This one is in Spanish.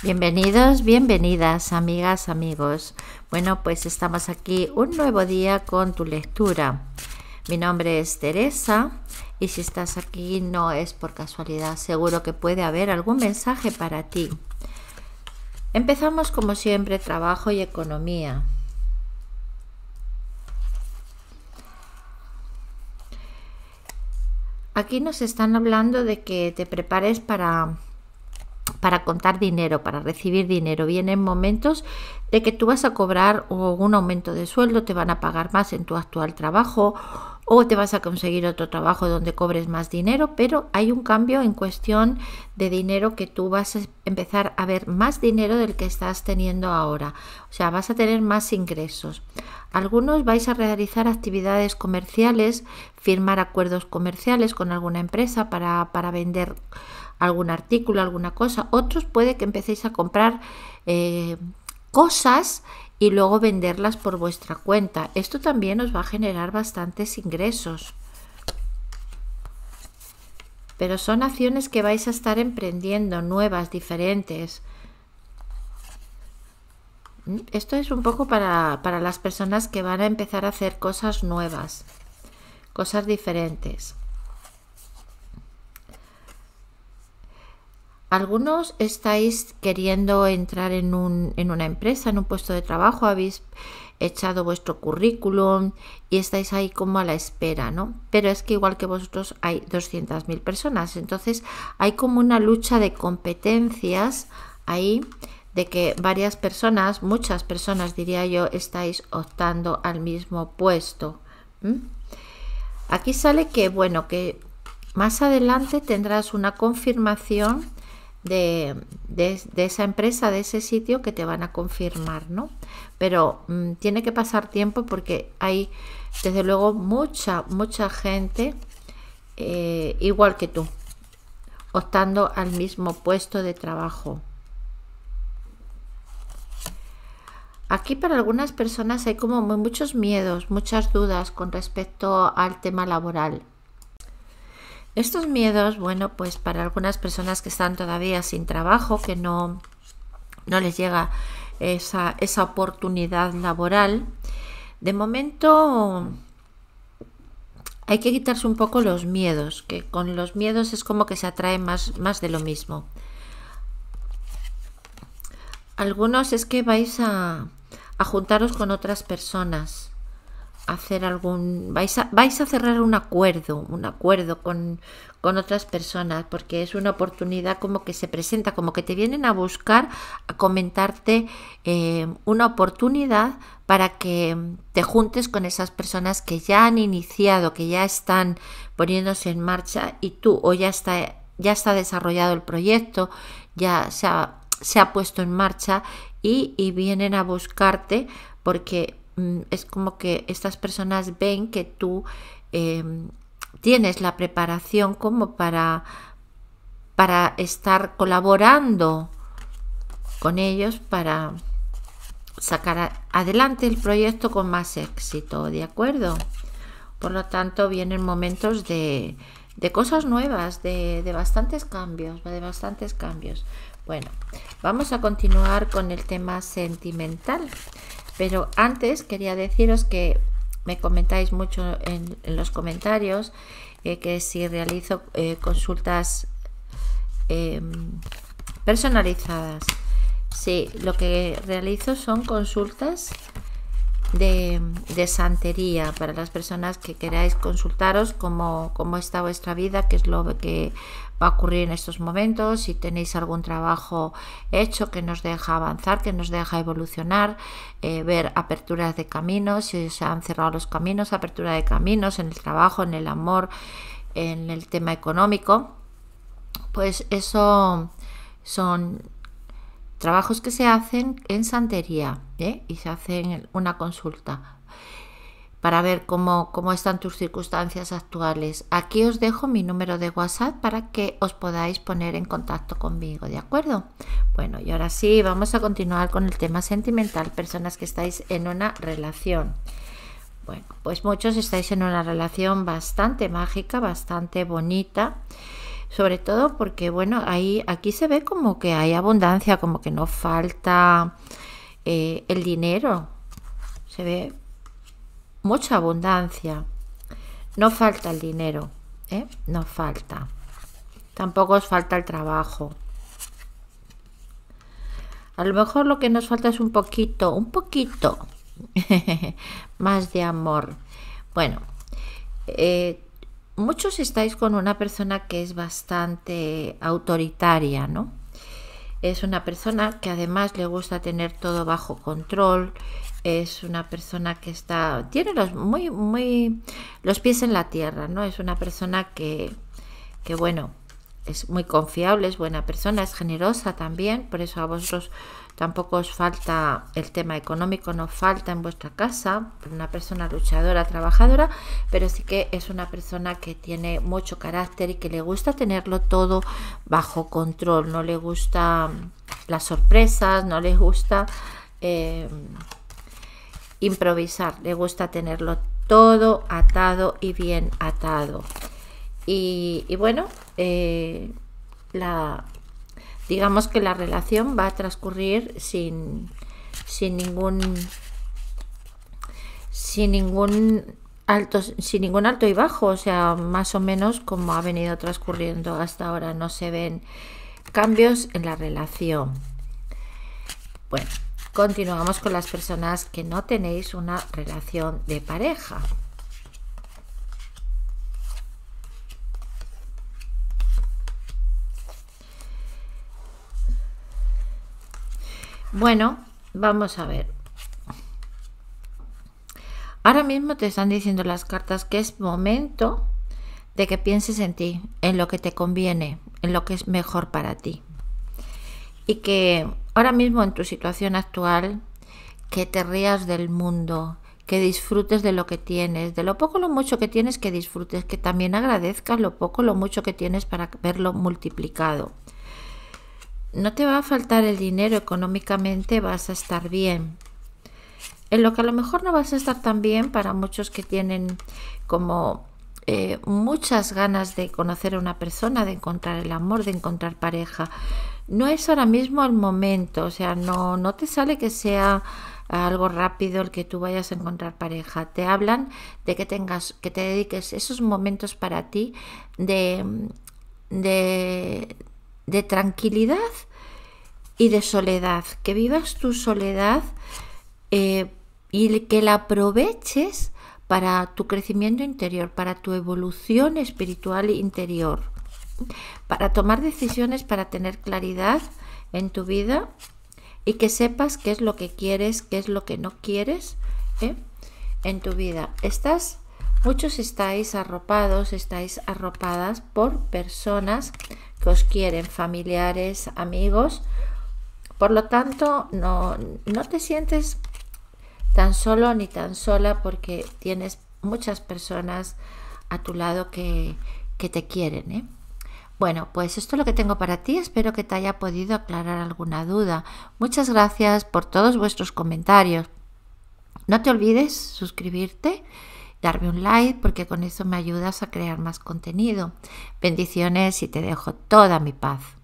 Bienvenidos, bienvenidas, amigas, amigos. Bueno, pues estamos aquí un nuevo día con tu lectura. Mi nombre es Teresa y si estás aquí no es por casualidad, seguro que puede haber algún mensaje para ti. Empezamos como siempre, trabajo y economía. Aquí nos están hablando de que te prepares para para contar dinero, para recibir dinero. Vienen momentos de que tú vas a cobrar un aumento de sueldo, te van a pagar más en tu actual trabajo o te vas a conseguir otro trabajo donde cobres más dinero, pero hay un cambio en cuestión de dinero que tú vas a empezar a ver más dinero del que estás teniendo ahora. O sea, vas a tener más ingresos. Algunos vais a realizar actividades comerciales, firmar acuerdos comerciales con alguna empresa para, para vender algún artículo, alguna cosa. Otros puede que empecéis a comprar eh, cosas y luego venderlas por vuestra cuenta. Esto también os va a generar bastantes ingresos. Pero son acciones que vais a estar emprendiendo, nuevas, diferentes. Mm, esto es un poco para, para las personas que van a empezar a hacer cosas nuevas, cosas diferentes. algunos estáis queriendo entrar en, una empresa, en un puesto de trabajo, habéis echado vuestro currículum y estáis ahí como a la espera, ¿no? Pero es que igual que vosotros hay 200.000 personas, entonces hay como una lucha de competencias ahí de que varias personas, muchas personas diría yo, estáis optando al mismo puesto. Aquí sale que, bueno, que más adelante tendrás una confirmación de, de, esa empresa, de ese sitio que te van a confirmar, ¿no? Pero mm, tiene que pasar tiempo porque hay, desde luego, mucha, mucha gente eh, igual que tú, optando al mismo puesto de trabajo. Aquí para algunas personas hay como muchos miedos, muchas dudas con respecto al tema laboral. Estos miedos, bueno, pues para algunas personas que están todavía sin trabajo, que no, no les llega esa, esa oportunidad laboral, de momento hay que quitarse un poco los miedos, que con los miedos es como que se atrae más, más de lo mismo. Algunos es que vais a, a juntaros con otras personas hacer algún, vais a, vais a cerrar un acuerdo, un acuerdo con, con otras personas, porque es una oportunidad como que se presenta, como que te vienen a buscar, a comentarte eh, una oportunidad para que te juntes con esas personas que ya han iniciado, que ya están poniéndose en marcha y tú o ya está, ya está desarrollado el proyecto, ya se ha, se ha puesto en marcha y vienen a buscarte porque Mm, es como que estas personas ven que tú em, tienes la preparación como para, para estar colaborando con ellos para sacar adelante el proyecto con más éxito, ¿de acuerdo? Por lo tanto, vienen momentos de, de cosas nuevas, de, de, bastantes cambios, de bastantes cambios. Bueno, vamos a continuar con el tema sentimental. Pero antes quería deciros que me comentáis mucho en, los comentarios eh, que si realizo eh, consultas em, personalizadas. Sí, lo que realizo son consultas de, santería para las personas que queráis consultaros cómo, cómo está vuestra vida, qué es lo que va a ocurrir en estos momentos, si tenéis algún trabajo hecho que nos deja avanzar, que nos deja evolucionar, eh, ver aperturas de caminos, si se han cerrado los caminos, apertura de caminos en el trabajo, en el amor, en el tema económico, pues eso son Trabajos que se hacen en santería ¿eh? y se hacen una consulta para ver cómo, cómo están tus circunstancias actuales. Aquí os dejo mi número de WhatsApp para que os podáis poner en contacto conmigo, ¿de acuerdo? Bueno, y ahora sí, vamos a continuar con el tema sentimental, personas que estáis en una relación. Bueno, pues muchos estáis en una relación bastante mágica, bastante bonita sobre todo porque, bueno, ahí, aquí se ve como que hay abundancia, como que no falta eh, el dinero, se ve mucha abundancia, no falta el dinero, ¿eh? no falta, tampoco os falta el trabajo. A lo mejor lo que nos falta es un poquito, un poquito más de amor. Bueno, eh, muchos estáis con una persona que es bastante autoritaria, ¿no? Es una persona que además le gusta tener todo bajo control, es una persona que está tiene los muy muy los pies en la tierra, ¿no? Es una persona que que bueno, es muy confiable, es buena persona, es generosa también, por eso a vosotros tampoco os falta el tema económico, no falta en vuestra casa, una persona luchadora, trabajadora, pero sí que es una persona que tiene mucho carácter y que le gusta tenerlo todo bajo control, no le gusta mm, las sorpresas, no le gusta eh, improvisar, le gusta tenerlo todo atado y bien atado. Y, bueno, eh, la, digamos que la relación va a transcurrir sin, sin ningún sin ningún alto sin ningún alto y bajo o sea más o menos como ha venido transcurriendo hasta ahora no se ven cambios en la relación bueno continuamos con las personas que no tenéis una relación de pareja Bueno, vamos a ver. Ahora mismo te están diciendo las cartas que es momento de que pienses en ti, en lo que te conviene, en lo que es mejor para ti. Y que ahora mismo en tu situación actual, que te rías del mundo, que disfrutes de lo que tienes, de lo poco lo mucho que tienes, que disfrutes, que también agradezcas lo poco lo mucho que tienes para verlo multiplicado no te va a faltar el dinero, económicamente vas a estar bien. En lo que a lo mejor no vas a estar tan bien para muchos que tienen como eh, muchas ganas de conocer a una persona, de encontrar el amor, de encontrar pareja. No es ahora mismo el momento, o sea, no, no te sale que sea algo rápido el que tú vayas a encontrar pareja. Te hablan de que tengas, que te dediques esos momentos para ti de, de, de tranquilidad y de soledad. Que vivas tu soledad eh, y que la aproveches para tu crecimiento interior, para tu evolución espiritual interior, para tomar decisiones, para tener claridad en tu vida y que sepas qué es lo que quieres, qué es lo que no quieres ¿eh? en tu vida. Estás, muchos estáis arropados, estáis arropadas por personas que os quieren, familiares, amigos. Por lo tanto, no, no te sientes tan solo ni tan sola porque tienes muchas personas a tu lado que, que te quieren. ¿eh? Bueno, pues esto es lo que tengo para ti. Espero que te haya podido aclarar alguna duda. Muchas gracias por todos vuestros comentarios. No te olvides suscribirte darme un like porque con eso me ayudas a crear más contenido. Bendiciones y te dejo toda mi paz.